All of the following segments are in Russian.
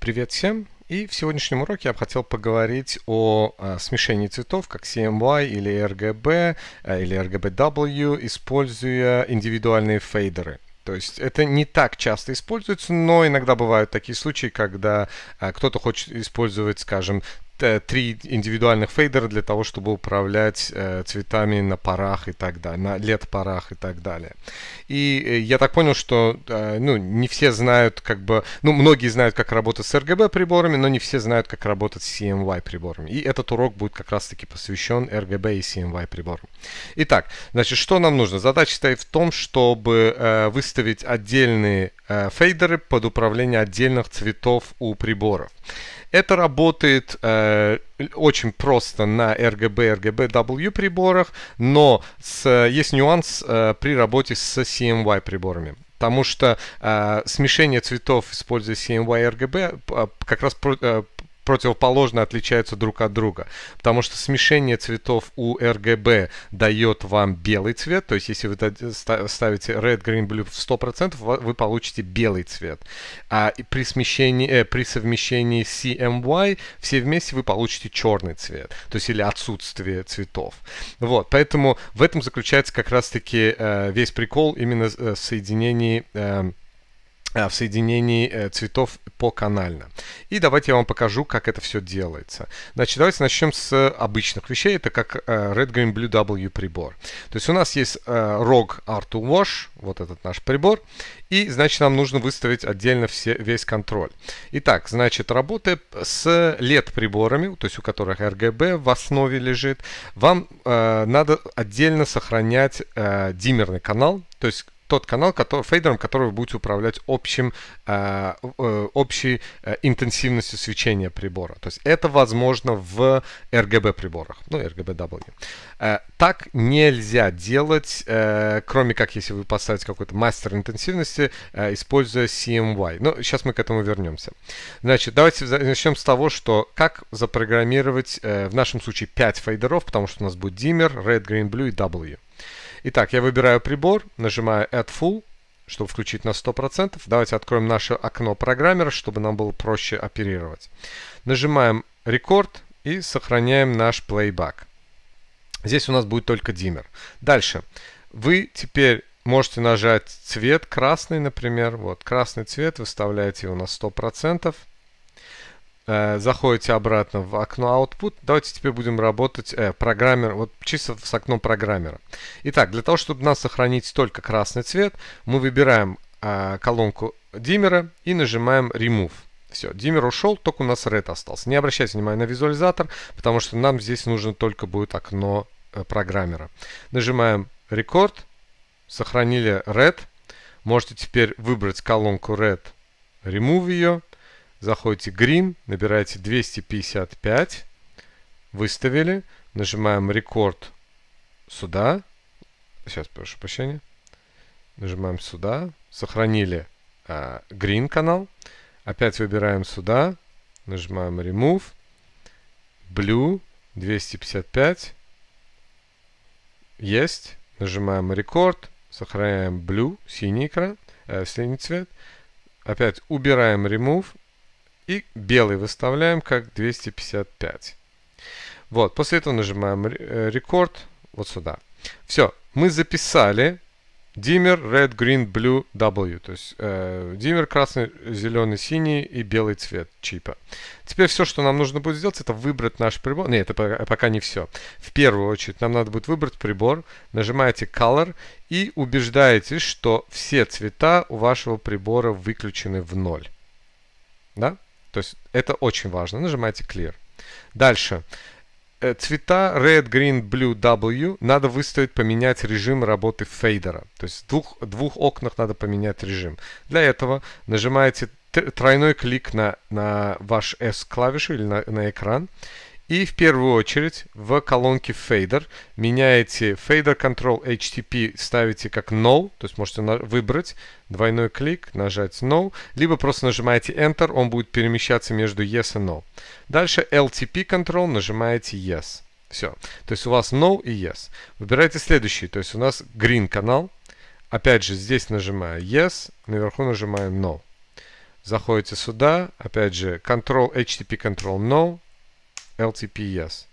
Привет всем! И в сегодняшнем уроке я бы хотел поговорить о а, смешении цветов, как CMY или RGB, а, или RGBW, используя индивидуальные фейдеры. То есть это не так часто используется, но иногда бывают такие случаи, когда а, кто-то хочет использовать, скажем, Э, три индивидуальных фейдера для того, чтобы управлять э, цветами на парах и так далее, на лет парах и так далее. И э, я так понял, что э, ну, не все знают, как бы, ну, многие знают, как работать с RGB приборами, но не все знают, как работать с CMY эм приборами. И этот урок будет как раз-таки посвящен RGB и CMY эм приборам. Итак, значит, что нам нужно? Задача стоит в том, чтобы э, выставить отдельные э, фейдеры под управление отдельных цветов у приборов. Это работает э, Э, очень просто на RGB, RGBW приборах, но с, э, есть нюанс э, при работе с CMY эм приборами. Потому что э, смешение цветов, используя CMY эм и RGB, как раз про, э, противоположно отличаются друг от друга. Потому что смешение цветов у RGB дает вам белый цвет. То есть, если вы ставите Red, Green, Blue в 100%, вы получите белый цвет. А при, смещении, э, при совмещении CMY эм все вместе вы получите черный цвет. То есть, или отсутствие цветов. Вот, поэтому в этом заключается как раз-таки э, весь прикол именно э, соединении... Э, Э, в соединении э, цветов по канально. И давайте я вам покажу, как это все делается. Значит, давайте начнем с э, обычных вещей. Это как Red Green Blue W прибор. То есть у нас есть ROG R2 Wash, вот этот наш прибор. И, значит, нам нужно выставить отдельно все, весь контроль. Итак, значит, работая с LED-приборами, то есть у которых RGB в основе лежит, вам э, надо отдельно сохранять э, диммерный канал, то есть тот канал, который, фейдером который вы будете управлять общим, э, э общей э, интенсивностью свечения прибора. То есть это возможно в RGB приборах, ну RGBW. Э, так нельзя делать, э, кроме как если вы поставите какой-то мастер интенсивности, э, используя CMY. Эм Но сейчас мы к этому вернемся. Значит, давайте начнем с того, что как запрограммировать, э, в нашем случае 5 фейдеров, потому что у нас будет диммер, red, green, blue и W. Итак, я выбираю прибор, нажимаю Add Full, чтобы включить на 100%. Давайте откроем наше окно программера, чтобы нам было проще оперировать. Нажимаем Record и сохраняем наш playback. Здесь у нас будет только диммер. Дальше. Вы теперь можете нажать цвет красный, например. Вот красный цвет, выставляете его на 100%. Э, заходите обратно в окно Output. Давайте теперь будем работать э, программер, вот чисто с окном программера. Итак, для того, чтобы нас сохранить только красный цвет, мы выбираем э, колонку диммера и нажимаем Remove. Все, диммер ушел, только у нас Red остался. Не обращайте внимания на визуализатор, потому что нам здесь нужно только будет окно э, программера. Нажимаем Record, сохранили Red. Можете теперь выбрать колонку Red, Remove ее заходите Green, набираете 255, выставили, нажимаем рекорд сюда, сейчас прошу прощения, нажимаем сюда, сохранили э, а, Green канал, опять выбираем сюда, нажимаем Remove, Blue 255, есть, нажимаем рекорд, сохраняем Blue, синий экран, э, синий цвет, опять убираем Remove, и белый выставляем как 255. Вот, после этого нажимаем э, рекорд вот сюда. Все, мы записали диммер red, green, blue, W. То есть э, диммер красный, зеленый, синий и белый цвет чипа. Теперь все, что нам нужно будет сделать, это выбрать наш прибор. Нет, это пока не все. В первую очередь нам надо будет выбрать прибор. Нажимаете color и убеждаетесь, что все цвета у вашего прибора выключены в ноль. Да? То есть это очень важно. Нажимаете Clear. Дальше. Э, цвета Red, Green, Blue, W надо выставить, поменять режим работы фейдера. То есть в двух, двух окнах надо поменять режим. Для этого нажимаете тройной клик на, на ваш S-клавишу или на, на экран. И в первую очередь в колонке Fader меняете Fader Control HTP ставите как No, то есть можете выбрать двойной клик, нажать No, либо просто нажимаете Enter, он будет перемещаться между Yes и No. Дальше LTP Control, нажимаете Yes. Все. То есть у вас No и Yes. Выбирайте следующий, то есть у нас Green канал. Опять же, здесь нажимаю Yes, наверху нажимаю No. Заходите сюда, опять же, Control, HTTP Control No, LTP Yes.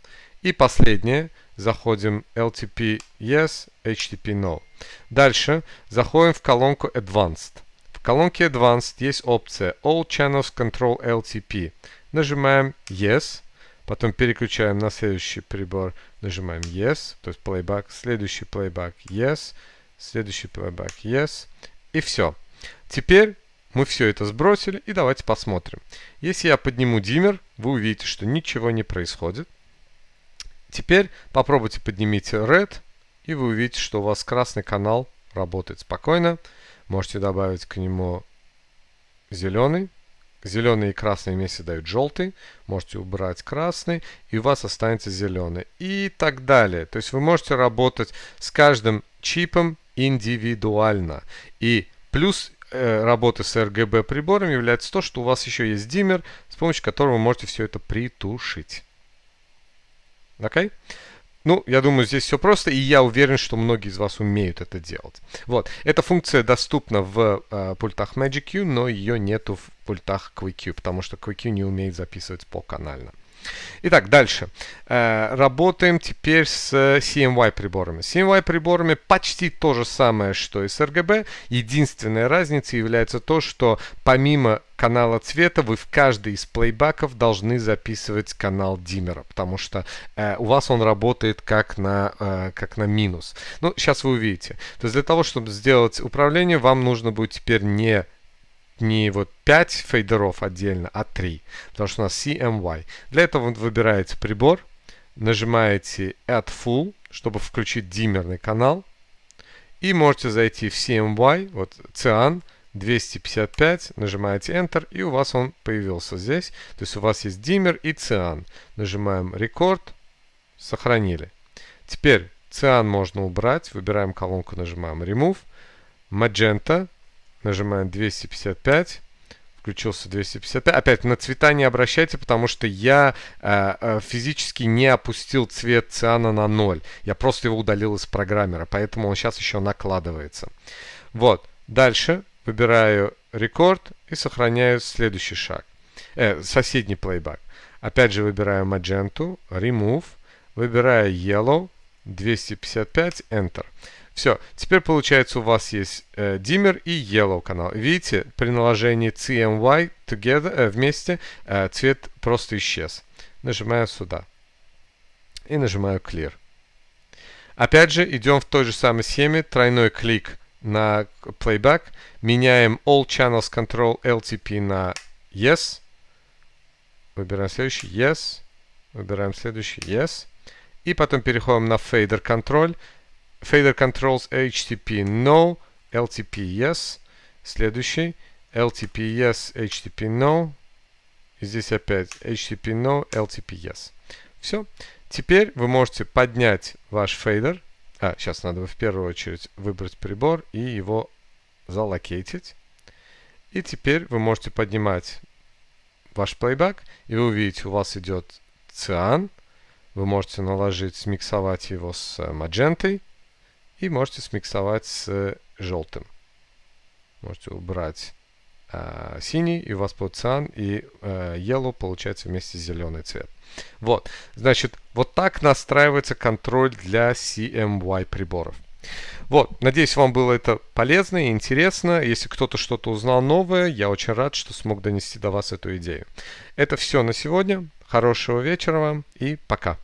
И последнее, заходим LTP Yes, HTTP No. Дальше заходим в колонку Advanced. В колонке Advanced есть опция All Channels Control LTP. Нажимаем Yes, потом переключаем на следующий прибор, нажимаем Yes, то есть Playback, следующий Playback Yes, следующий Playback Yes, и все. Теперь мы все это сбросили и давайте посмотрим. Если я подниму диммер, вы увидите, что ничего не происходит. Теперь попробуйте поднимите red, и вы увидите, что у вас красный канал работает спокойно. Можете добавить к нему зеленый. Зеленый и красный вместе дают желтый. Можете убрать красный, и у вас останется зеленый. И так далее. То есть вы можете работать с каждым чипом индивидуально. И плюс Э, работы с RGB прибором является то, что у вас еще есть диммер, с помощью которого вы можете все это притушить. Окей? Okay? Ну, я думаю, здесь все просто, и я уверен, что многие из вас умеют это делать. Вот, эта функция доступна в э, пультах Magic Q, но ее нету в пультах QuickQ, потому что QuickQ не умеет записывать поканально. канально. Итак, дальше. Э, работаем теперь с CMY приборами. С CMY приборами почти то же самое, что и с RGB. Единственная разница является то, что помимо канала цвета вы в каждый из плейбаков должны записывать канал диммера, потому что э, у вас он работает как на, э, как на минус. Ну, сейчас вы увидите. То есть для того, чтобы сделать управление, вам нужно будет теперь не не вот 5 фейдеров отдельно, а 3. Потому что у нас CMY. Для этого вы выбираете прибор, нажимаете Add Full, чтобы включить диммерный канал. И можете зайти в CMY, вот Cian 255, нажимаете Enter, и у вас он появился здесь. То есть у вас есть диммер и Cian. Нажимаем Record, сохранили. Теперь Cian можно убрать, выбираем колонку, нажимаем Remove. Magenta Нажимаем 255 включился 255. Опять на цвета не обращайте, потому что я э, э физически не опустил цвет циана на 0. Я просто его удалил из программера, поэтому он сейчас еще накладывается. Вот. Дальше выбираю рекорд и сохраняю следующий шаг. Э, соседний плейбак. Опять же выбираю Magento, Remove, выбираю Yellow, 255, Enter. Все, теперь получается у вас есть э, dimmer и yellow канал. Видите, при наложении CMY together, э, вместе э, цвет просто исчез. Нажимаю сюда и нажимаю clear. Опять же, идем в той же самой схеме, тройной клик на playback, меняем All Channels Control LTP на Yes, выбираем следующий Yes, выбираем следующий Yes, и потом переходим на Fader Control, Fader controls HTTP no, LTP yes. Следующий LTP yes, HTTP no. И здесь опять HTTP no, LTP yes. Все. Теперь вы можете поднять ваш фейдер. А, сейчас надо в первую очередь выбрать прибор и его залокейтить. И теперь вы можете поднимать ваш плейбэк, и вы увидите, у вас идет циан. Вы можете наложить, смиксовать его с маджентой. И можете смиксовать с э, желтым. Можете убрать э, синий, и у вас будет циан, и э, yellow получается вместе зеленый цвет. Вот, значит, вот так настраивается контроль для CMY приборов. Вот, надеюсь, вам было это полезно и интересно. Если кто-то что-то узнал новое, я очень рад, что смог донести до вас эту идею. Это все на сегодня. Хорошего вечера вам и пока.